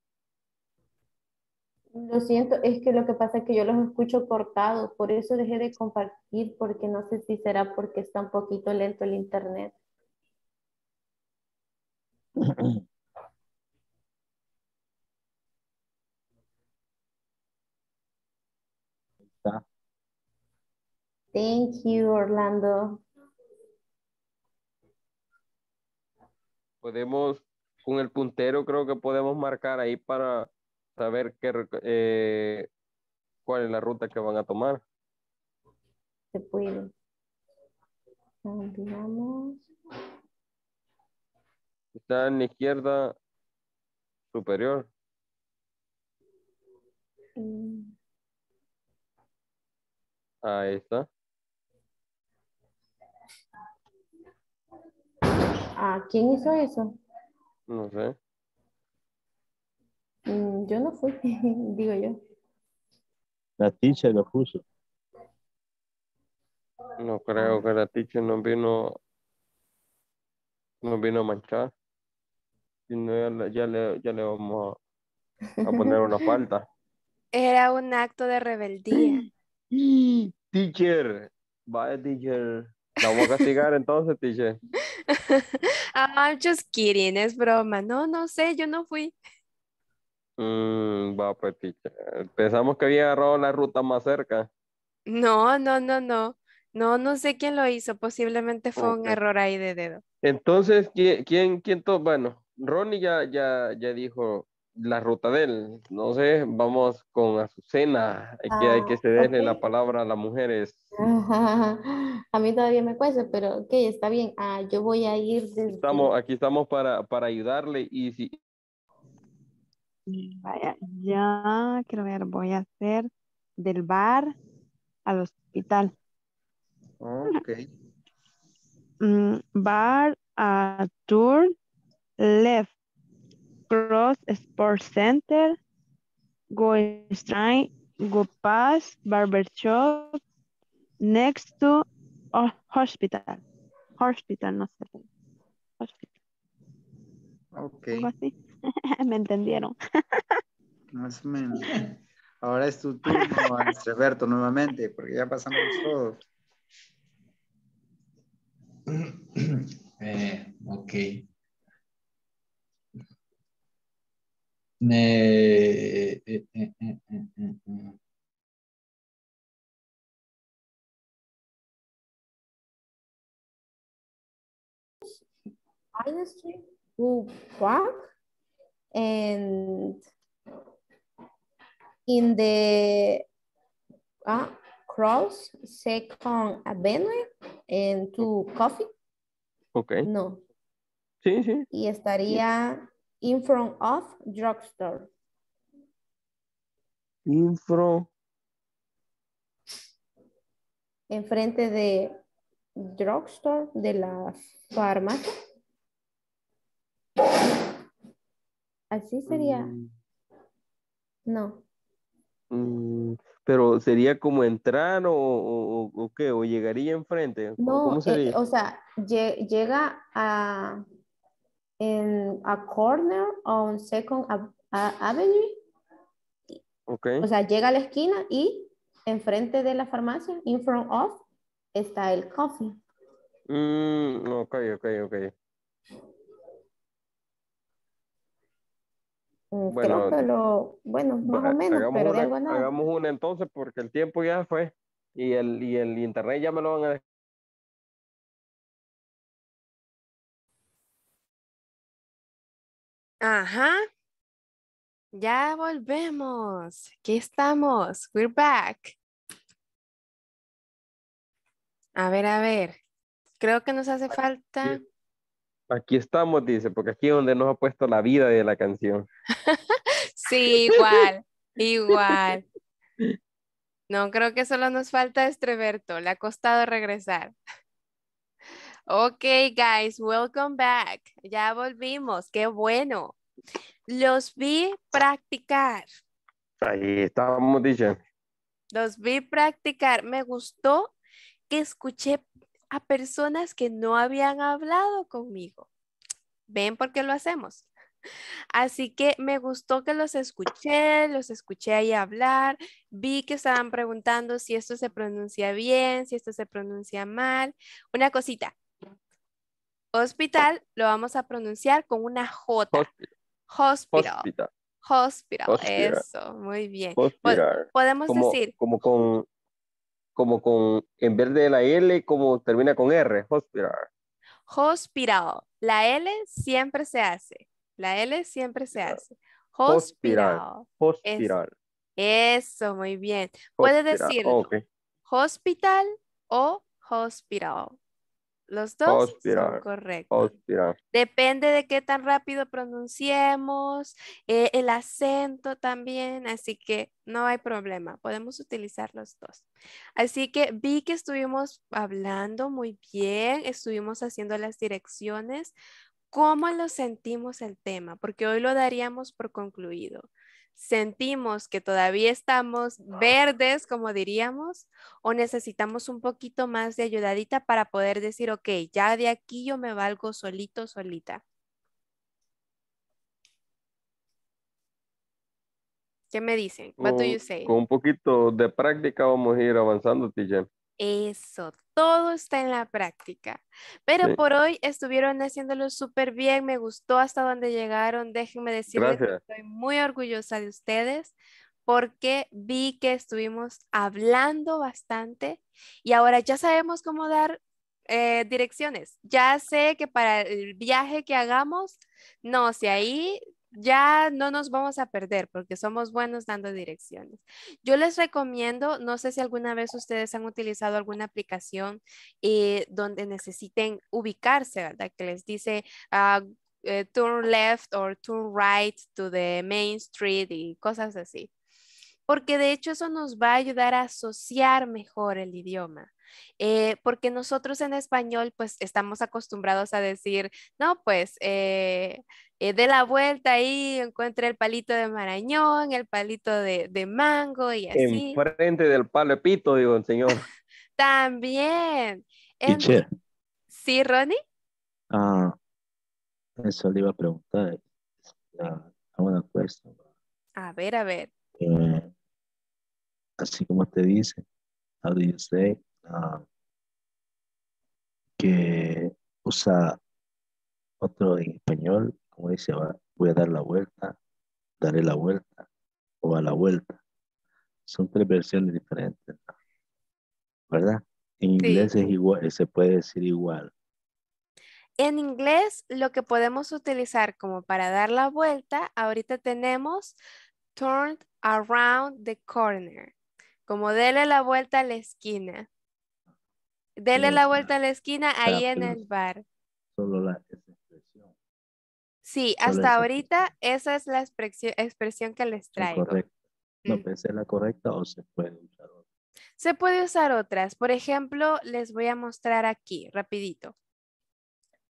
Lo siento, es que lo que pasa es que yo los escucho cortados, por eso dejé de compartir, porque no sé si será porque está un poquito lento el internet. [clears throat] Thank you, Orlando. podemos, con el puntero creo que podemos marcar ahí para saber qué, eh, cuál es la ruta que van a tomar. Se puede. continuamos Está en la izquierda superior. Mm. Ahí está. ¿A ¿quién hizo eso? No sé. Mm, yo no fui, [laughs] digo yo. La teacher lo puso. No creo que la teacher nos vino, no vino a manchar. Si no, ya le, vamos a, poner una [laughs] falta. Era un acto de rebeldía. [gasps] teacher, vaya teacher. La voy a castigar entonces, teacher. [laughs] I'm just kidding, es broma. No, no sé, yo no fui. Mm, va, pues, Pensamos que había agarrado la ruta más cerca. No, no, no, no. No, no sé quién lo hizo. Posiblemente fue un error ahí de dedo. Entonces, ¿quién, quién, quién Bueno, Ronnie ya, ya, ya dijo la ruta de él. No sé, vamos con Azucena, hay que hay ah, que se la palabra a las mujeres. [laughs] A mí todavía me cuesta, pero ok, está bien. Ah, yo voy a ir. Estamos, aquí estamos para, para ayudarle y si... Mm, vaya, ya, quiero ver, voy a hacer del bar al hospital. Ok. Mm, bar a tour left Cross Sports Center, Go Strain, Go Pass, Barbershop, next to oh, hospital. Hospital, no sé. Hospital. Ok. [laughs] Me entendieron. Más o menos. Ahora es tu turno, Alberto, nuevamente, porque ya pasamos todos. Eh, ok. Me... eh, eh, Industry will work and in the uh, cross second avenue and to coffee. Okay. No. Sí, sí. Y estaría In front of drugstore. In front. Enfrente de drugstore, de la farmacia. Así sería. Mm. No. Mm, pero sería como entrar o, o, qué, o llegaría enfrente. No, eh, o sea, llega a en a corner on Second Avenue. Okay. O sea, llega a la esquina y enfrente de la farmacia, in front of, está el coffee. Mm, ok, ok, ok. Mm, bueno, bueno, más o menos, pero una, de nada. Hagamos una entonces porque el tiempo ya fue y el, y el internet ya me lo van a Ajá. Ya volvemos. Aquí estamos. We're back. A ver, a ver. Creo que nos hace falta. Aquí estamos, dice, porque aquí es donde nos ha puesto la vida de la canción. [laughs] sí, igual, igual. No, creo que solo nos falta Estreberto. Le ha costado regresar. Ok, guys, welcome back. Ya volvimos, qué bueno. Los vi practicar. Ahí estábamos diciendo. Los vi practicar. Me gustó que escuché a personas que no habían hablado conmigo. ¿Ven por qué lo hacemos? Así que me gustó que los escuché, los escuché ahí hablar, vi que estaban preguntando si esto se pronuncia bien, si esto se pronuncia mal. Una cosita, Hospital lo vamos a pronunciar con una J. Hospital. Hospital. Hospital. Eso, muy bien. Pues, podemos decir. Como con, como con, en vez de la L, como termina con R. Hospital. Hospital. La L siempre se hace. La L siempre se hace. Hospital. Hospital. Eso, muy bien. Puede decir hospital o hospital. Los dos son correctos. Depende de qué tan rápido pronunciemos, eh, el acento también, así que no hay problema, podemos utilizar los dos. Así que vi que estuvimos hablando muy bien, estuvimos haciendo las direcciones. ¿Cómo lo sentimos el tema? Porque hoy lo daríamos por concluido sentimos que todavía estamos verdes, como diríamos, o necesitamos un poquito más de ayudadita para poder decir, ok, ya de aquí yo me valgo solito, solita. ¿Qué me dicen? What do mm, Con un poquito de práctica vamos a ir avanzando, TJ. Eso, todo está en la práctica. Pero por hoy estuvieron haciéndolo súper bien, me gustó hasta donde llegaron. Déjenme decirles que estoy muy orgullosa de ustedes porque vi que estuvimos hablando bastante y ahora ya sabemos cómo dar eh, direcciones. Ya sé que para el viaje que hagamos, no, si ahí ya no nos vamos a perder porque somos buenos dando direcciones. Yo les recomiendo, no sé si alguna vez ustedes han utilizado alguna aplicación eh, donde necesiten ubicarse, ¿verdad? Que les dice... Ah, eh, turn left or turn right to the main street y cosas así. Porque de hecho eso nos va a ayudar a asociar mejor el idioma. Eh, porque nosotros en español pues estamos acostumbrados a decir, no, pues eh, eh, de la vuelta ahí, encuentra el palito de marañón, el palito de, mango y así. Enfrente del palo digo señor. [laughs] También. ¿Sí, Ronnie? Ah, eso le iba a preguntar. A, ver, a ver. así como te dice, how do you que usa otro en español, como dice, voy a dar la vuelta, daré la vuelta o a la vuelta. Son tres versiones diferentes, ¿verdad? En inglés igual, eh, se puede decir igual. En inglés, lo que podemos utilizar como para dar la vuelta, ahorita tenemos turned around the corner, como dele la vuelta a la esquina. Dele la vuelta a la esquina ahí en el bar. Solo la expresión. Sí, hasta ahorita esa es la expresión, que les traigo. Correcto. No mm. pensé la correcta o se puede usar otra. Se puede usar otras. Por ejemplo, les voy a mostrar aquí, rapidito.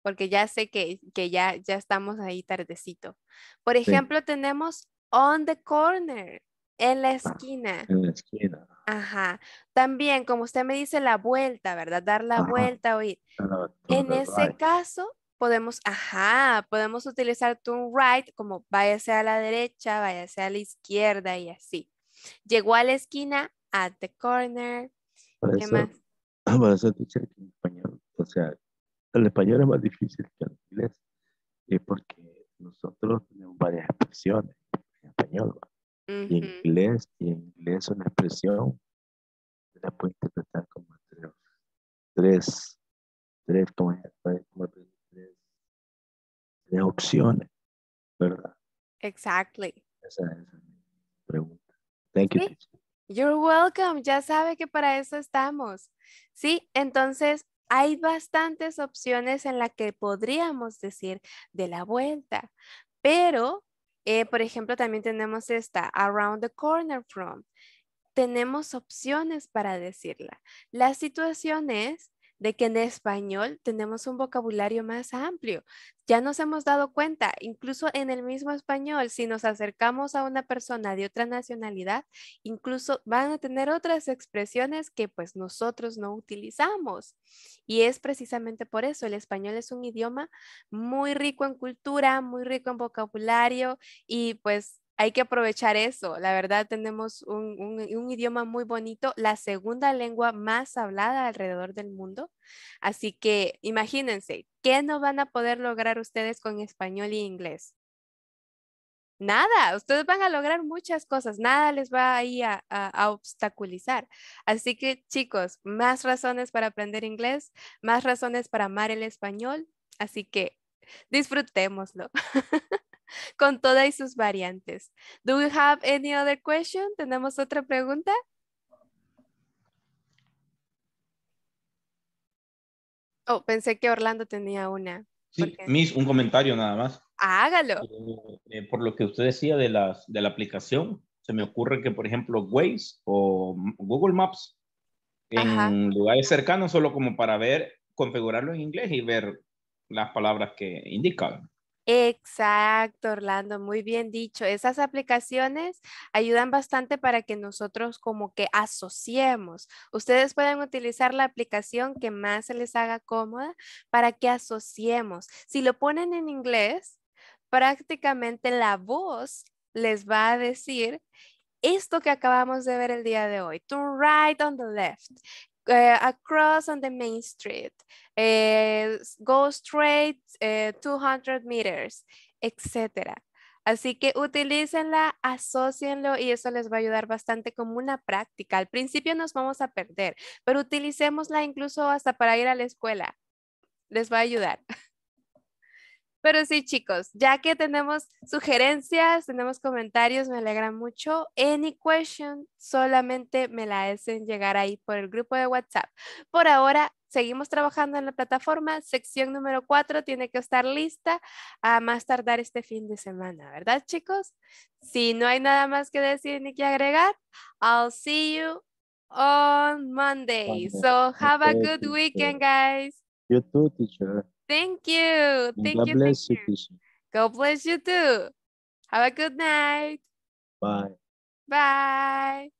Porque ya sé que, que ya, ya estamos ahí tardecito. Por ejemplo, tenemos on the corner, en la ah, esquina. en la esquina. Ajá. También, como usted me dice, la vuelta, ¿verdad? Dar la vuelta, oír. En ese caso, podemos, ajá, podemos utilizar turn right como váyase a la derecha, váyase a la izquierda y así. Llegó a la esquina, at the corner. ¿Qué más? más? Para eso, te que en español, o sea, el español es más difícil que el inglés eh, porque nosotros tenemos varias expresiones en español, ¿verdad? y en inglés, y en inglés es una expresión la puede interpretar como tres, tres, tres, tres, opciones, ¿verdad? Exactly. Esa es mi pregunta. Thank you. You're welcome. Ya sabe que para eso estamos. Sí, entonces hay bastantes opciones en las que podríamos decir de la vuelta, pero eh, por ejemplo, también tenemos esta, around the corner from. Tenemos opciones para decirla. La situación es, de que en español tenemos un vocabulario más amplio. Ya nos hemos dado cuenta, incluso en el mismo español, si nos acercamos a una persona de otra nacionalidad, incluso van a tener otras expresiones que pues nosotros no utilizamos. Y es precisamente por eso, el español es un idioma muy rico en cultura, muy rico en vocabulario y pues hay que aprovechar eso. La verdad, tenemos un, idioma muy bonito, la segunda lengua más hablada alrededor del mundo. Así que imagínense, ¿qué no van a poder lograr ustedes con español y inglés? Nada, ustedes van a lograr muchas cosas, nada les va a, a, a obstaculizar. Así que chicos, más razones para aprender inglés, más razones para amar el español. Así que disfrutémoslo. [laughs] [laughs] con todas sus variantes. Do we have any other question? ¿Tenemos otra pregunta? Oh, pensé que Orlando tenía una. Sí, Miss, un comentario nada más. Hágalo. Eh, eh, por lo que usted decía de, la aplicación, se me ocurre que, por ejemplo, Waze o Google Maps, en lugares cercanos, solo como para ver, configurarlo en inglés y ver las palabras que indican. Exacto, Orlando, muy bien dicho. Esas aplicaciones ayudan bastante para que nosotros como que asociemos. Ustedes pueden utilizar la aplicación que más se les haga cómoda para que asociemos. Si lo ponen en inglés, prácticamente la voz les va a decir esto que acabamos de ver el día de hoy. To right on the left. Eh, across on the main street. Eh, go straight 200 eh, meters, etc. Así que utilícenla, asocienlo y eso les va a ayudar bastante como una práctica. Al principio nos vamos a perder, pero utilicémosla incluso hasta para ir a la escuela. Les va a ayudar. [laughs] Pero sí, chicos, ya que tenemos sugerencias, tenemos comentarios, me alegra mucho. Any question, solamente me la hacen llegar ahí por el grupo de WhatsApp. Por ahora, seguimos trabajando en la plataforma. Sección número 4 tiene que estar lista a más tardar este fin de semana, ¿verdad, chicos? Si no hay nada más que decir ni que agregar, I'll see you on Monday. So have a good weekend, guys. You too, teacher. Thank you. Thank God you. God bless you, you. God bless you too. Have a good night. Bye. Bye.